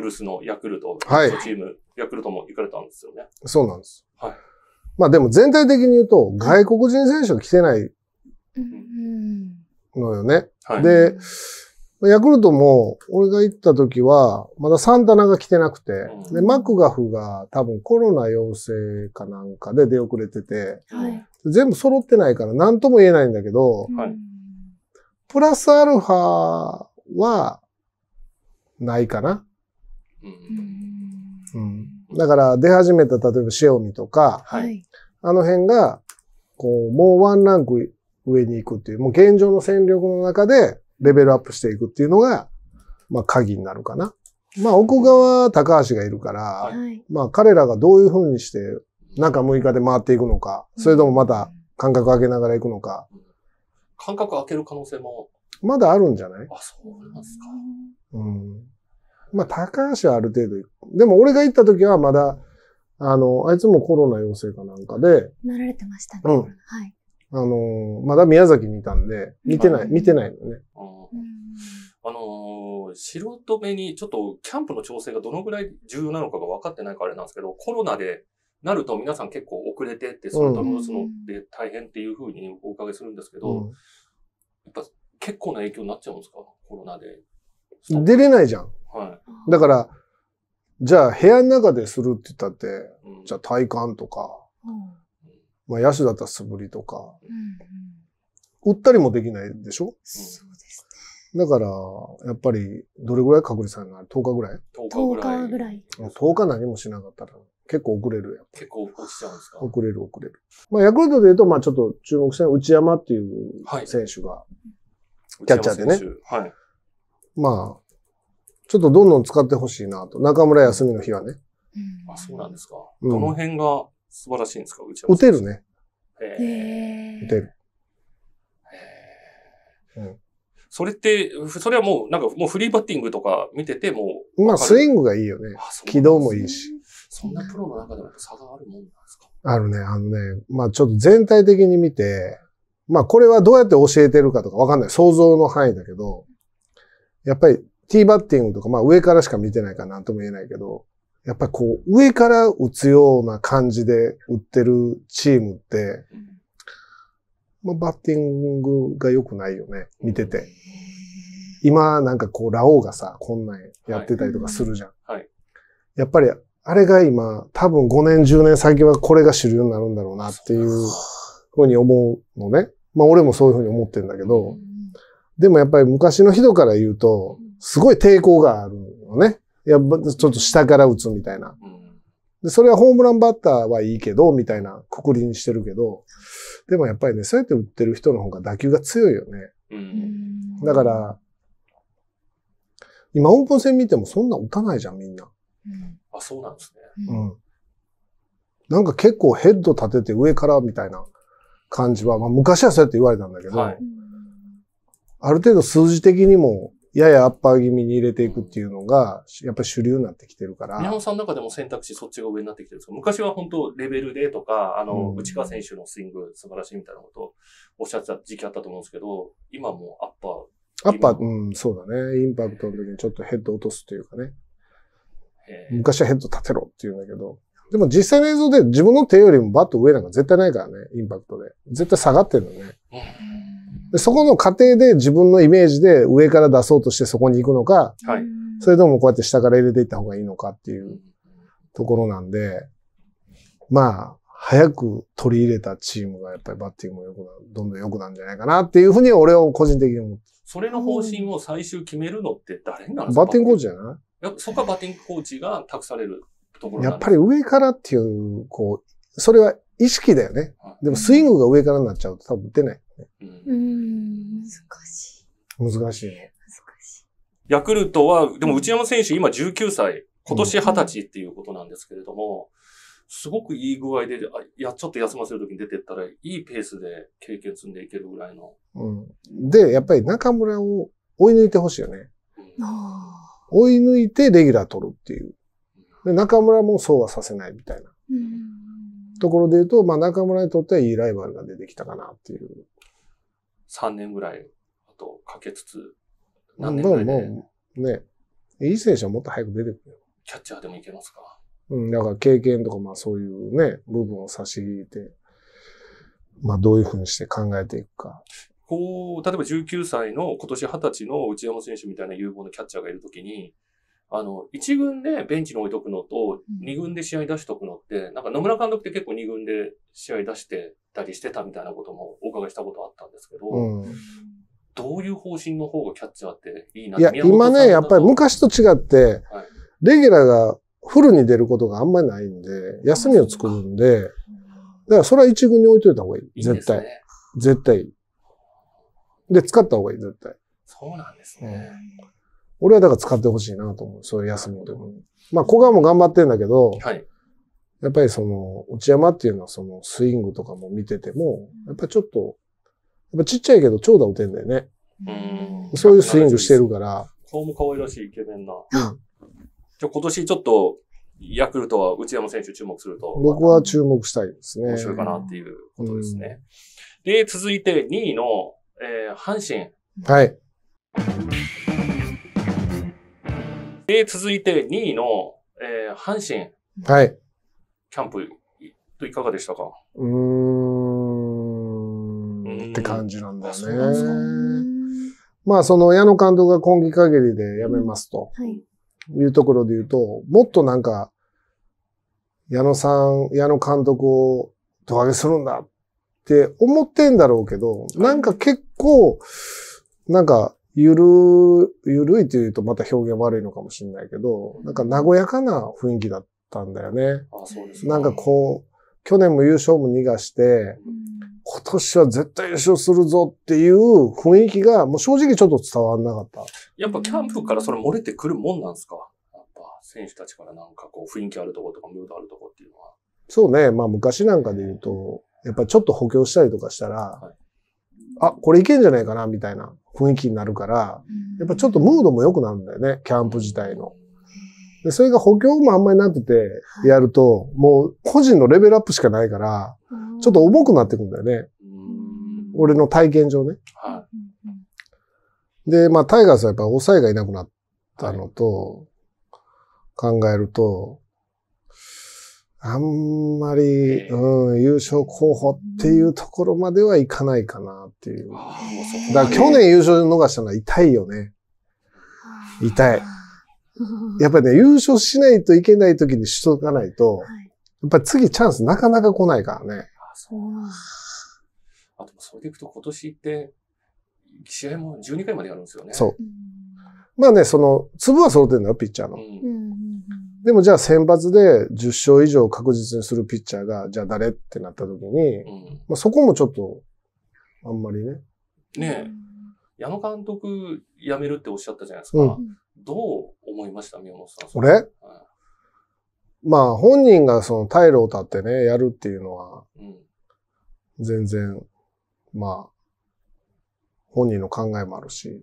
古巣のヤクルト、はい、チーム、ヤクルトも行かれたんですよね。そうなんです。はい。まあでも全体的に言うと、外国人選手が来てないのよね。はい、で、ヤクルトも、俺が行った時は、まだサンタナが来てなくて、うん、で、マクガフが多分コロナ陽性かなんかで出遅れてて、はい、全部揃ってないから何とも言えないんだけど、はい、プラスアルファは、ないかな。うん、だから出始めた例えば塩見とか、はい、あの辺が、こう、もうワンランク上に行くっていう、もう現状の戦力の中でレベルアップしていくっていうのが、まあ鍵になるかな。まあ奥側高橋がいるから、はい、まあ彼らがどういうふうにして中6日で回っていくのか、それともまた間隔空けながら行くのか。間隔空ける可能性もまだあるんじゃないあ、そうなんですか。うん。まあ、高橋はある程度、でも俺が行った時はまだ、あの、あいつもコロナ陽性かなんかで。なられてましたね。うん。はい。あの、まだ宮崎にいたんで、見てない、見てないのね。あの素人目にちょっとキャンプの調整がどのぐらい重要なのかが分かってないからあれなんですけど、コロナでなると皆さん結構遅れてって、それと戻そので大変っていうふうにお伺いするんですけど、うん、やっぱ結構な影響になっちゃうんですかコロナで。出れないじゃん。はい。だから、じゃあ部屋の中でするって言ったって、じゃあ体幹とか、まあ、野手だったら素振りとか、売ったりもできないでしょうだから、やっぱり、どれぐらい隔離されるの ?10 日ぐらい ?10 日ぐらい。10日何もしなかったら、結構遅れるやん。結構ちゃうんですか遅れる遅れる。まあ、ヤクルトで言うと、まあちょっと注目したの内山っていう選手が、キャッチャーでね。はい。まあ、ちょっとどんどん使ってほしいなと。中村休みの日はね。あ、そうなんですか。うん、どの辺が素晴らしいんですか、うち打てるね。へ打てる。へうん。それって、それはもう、なんかもうフリーバッティングとか見てても。まあ、スイングがいいよね。軌道もいいし。そんなプロの中でも差があるもんなんですかあるね、あのね、まあちょっと全体的に見て、まあこれはどうやって教えてるかとかわかんない。想像の範囲だけど、やっぱりティーバッティングとか、まあ上からしか見てないからなんとも言えないけど、やっぱこう上から打つような感じで打ってるチームって、まあ、バッティングが良くないよね、見てて。今なんかこうラオウがさ、こんなんやってたりとかするじゃん。はいはい、やっぱりあれが今、多分5年、10年先はこれが主流になるんだろうなっていうふうに思うのね。まあ俺もそういうふうに思ってんだけど、でもやっぱり昔の人から言うと、すごい抵抗があるのね。やっぱちょっと下から打つみたいな。で、それはホームランバッターはいいけど、みたいなくくりにしてるけど、でもやっぱりね、そうやって打ってる人の方が打球が強いよね。うん、だから、今オープン戦見てもそんな打たないじゃん、みんな。うん、あ、そうなんですね。うん。なんか結構ヘッド立てて上からみたいな感じは、まあ昔はそうやって言われたんだけど、はい、ある程度数字的にもややアッパー気味に入れていくっていうのが、やっぱり主流になってきてるから。宮本さんの中でも選択肢そっちが上になってきてるんですか昔は本当レベルでとか、あの、内川選手のスイング素晴らしいみたいなことおっしゃってた時期あったと思うんですけど、今もアッパー。アッパー、うん、そうだね。インパクトの時にちょっとヘッド落とすというかね。昔はヘッド立てろって言うんだけど。でも実際の映像で自分の手よりもバット上なんか絶対ないからね、インパクトで。絶対下がってるのね。うんでそこの過程で自分のイメージで上から出そうとしてそこに行くのか、はい、それともこうやって下から入れていった方がいいのかっていうところなんで、まあ、早く取り入れたチームがやっぱりバッティングも良くなどんどん良くなるんじゃないかなっていうふうに俺は個人的に思って。それの方針を最終決めるのって誰になるんですかバッティングコーチじゃないやそこはバッティングコーチが託されるところやっぱり上からっていう、こう、それは意識だよね。でもスイングが上からになっちゃうと多分打てない。ね。うん、難しい。難しいヤクルトは、でも内山選手今19歳、今年20歳っていうことなんですけれども、すごくいい具合で、あいや、ちょっと休ませるときに出てったら、いいペースで経験積んでいけるぐらいの。うん。で、やっぱり中村を追い抜いてほしいよね。うん、追い抜いてレギュラー取るっていう。で、中村もそうはさせないみたいな。うん、ところで言うと、まあ中村にとってはいいライバルが出てきたかなっていう。3年ぐらい、あとかけつつ、何年ぐらいで。もね、いい選手はもっと早く出てくるよ。キャッチャーでもいけますかうん、だから経験とか、まあそういうね、部分を差し引いて、まあどういうふうにして考えていくか。こう、例えば19歳の今年20歳の内山選手みたいな有望なキャッチャーがいるときに、あの、1軍でベンチに置いとくのと、2軍で試合出しとくので、なんか野村監督って結構2軍で試合出してたりしてたみたいなこともお伺いしたことあったんですけど、うん、どういう方針の方がキャッチャーっていいないや、今ね、やっぱり昔と違って、はい、レギュラーがフルに出ることがあんまりないんで、休みを作るんで、だからそれは1軍に置いといた方がいい。絶対。いいね、絶対いいね絶対で、使った方がいい、絶対。そうなんですね。うん、俺はだから使ってほしいなと思う。そういう休みの時に。まあ、小川も頑張ってんだけど、はいやっぱりその、内山っていうのはそのスイングとかも見てても、やっぱりちょっと、やっぱちっちゃいけど長打打てんだよね。うんそういうスイングしてるから。顔も可愛らしいイケメンな。うん。じゃ今年ちょっと、ヤクルトは内山選手注目すると。僕は注目したいですね。面白いかなっていうことですね。で、続いて2位の、えー、阪神。はい。で、続いて2位の、えー、阪神。はい。キャンプいかがでしたかうーん、って感じなんだね。そうですね。まあ、その矢野監督が今季限りで辞めますと、いうところで言うと、もっとなんか、矢野さん、矢野監督を胴上げするんだって思ってんだろうけど、なんか結構、なんか、ゆる、ゆるいというとまた表現悪いのかもしれないけど、なんか和やかな雰囲気だったんだよね。あそうです、なんかこう、去年も優勝も逃がして、今年は絶対優勝するぞっていう雰囲気が、もう正直ちょっと伝わんなかった。やっぱキャンプからそれ漏れてくるもんなんですかやっぱ選手たちからなんかこう雰囲気あるとことかムードあるとこっていうのは。そうね。まあ昔なんかで言うと、やっぱちょっと補強したりとかしたら、はい、あ、これいけんじゃないかなみたいな雰囲気になるから、やっぱちょっとムードも良くなるんだよね、キャンプ自体の。で、それが補強もあんまりなくてやると、はい、もう個人のレベルアップしかないから、ちょっと重くなってくんだよね。俺の体験上ね。はい、で、まあタイガースはやっぱ抑えがいなくなったのと、考えると、あんまり、うん、優勝候補っていうところまではいかないかなっていう。だから去年優勝逃したのは痛いよね。痛い。やっぱりね、優勝しないといけない時にしとかないと、はい、やっぱり次チャンスなかなか来ないからね。あ、そうなあと、それでいくと今年って、試合も12回までやるんですよね。そう。まあね、その、粒は揃ってるんだよ、ピッチャーの。うん、でもじゃあ選抜で10勝以上確実にするピッチャーが、じゃあ誰ってなった時に、うん、まあ、そこもちょっと、あんまりね。ねえ。矢野監督辞めるっておっしゃったじゃないですか。うん、どう思いました宮本さん。俺、うん、まあ本人がその退路を立ってね、やるっていうのは、全然、まあ、本人の考えもあるし、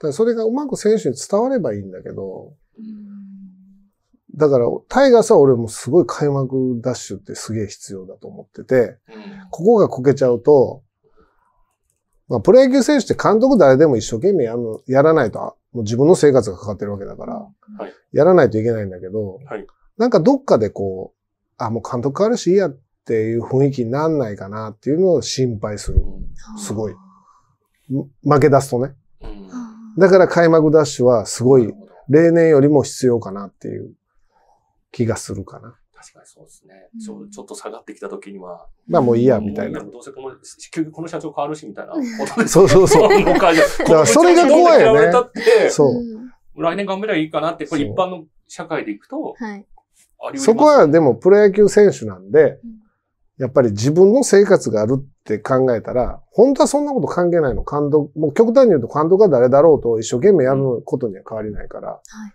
だそれがうまく選手に伝わればいいんだけど、だから、タイガースは俺もすごい開幕ダッシュってすげえ必要だと思ってて、ここがこけちゃうと、まあ、プロ野球選手って監督誰でも一生懸命やるやらないともう自分の生活がかかってるわけだから、はい、やらないといけないんだけど、はい、なんかどっかでこう、あ、もう監督変わるしいいやっていう雰囲気になんないかなっていうのを心配する。すごい。負け出すとね。だから開幕ダッシュはすごい、例年よりも必要かなっていう気がするかな。確かにそうですね。ちょちょっと下がってきた時には。まあもういいや、みたいな。どうせこの、結局この社長変わるし、みたいな そうそうそう。だからそれが怖いよね。そう。来年頑張ればいいかなって、これ一般の社会でいくと、はい。そこはでもプロ野球選手なんで、やっぱり自分の生活があるって考えたら、本当はそんなこと関係ないの。監督、もう極端に言うと監督が誰だろうと一生懸命やることには変わりないから。うんはい、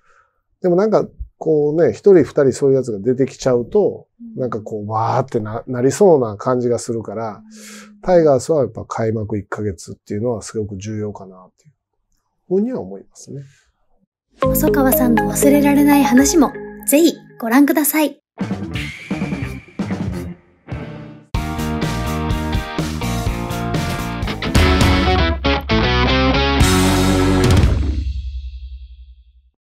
でもなんか、こうね、一人二人そういうやつが出てきちゃうと、なんかこう、わーってな、なりそうな感じがするから、タイガースはやっぱ開幕1ヶ月っていうのはすごく重要かなっていうふうには思いますね。細川さんの忘れられない話も、ぜひご覧ください。